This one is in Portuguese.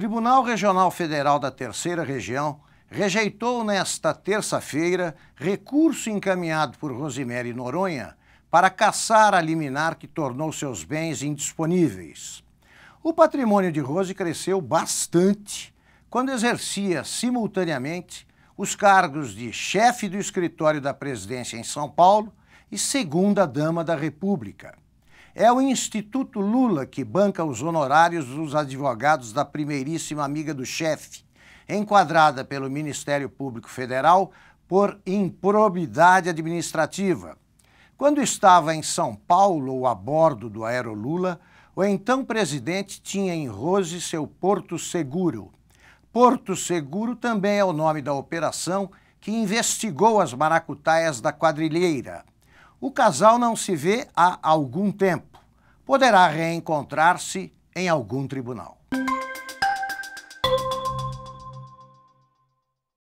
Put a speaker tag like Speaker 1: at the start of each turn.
Speaker 1: Tribunal Regional Federal da Terceira Região rejeitou nesta terça-feira recurso encaminhado por Rosimere Noronha para cassar a liminar que tornou seus bens indisponíveis. O patrimônio de Rose cresceu bastante quando exercia simultaneamente os cargos de chefe do escritório da presidência em São Paulo e segunda-dama da República. É o Instituto Lula que banca os honorários dos advogados da primeiríssima amiga do chefe, enquadrada pelo Ministério Público Federal por improbidade administrativa. Quando estava em São Paulo ou a bordo do Aero Lula, o então presidente tinha em Rose seu Porto Seguro. Porto Seguro também é o nome da operação que investigou as maracutaias da quadrilheira. O casal não se vê há algum tempo. Poderá reencontrar-se em algum tribunal.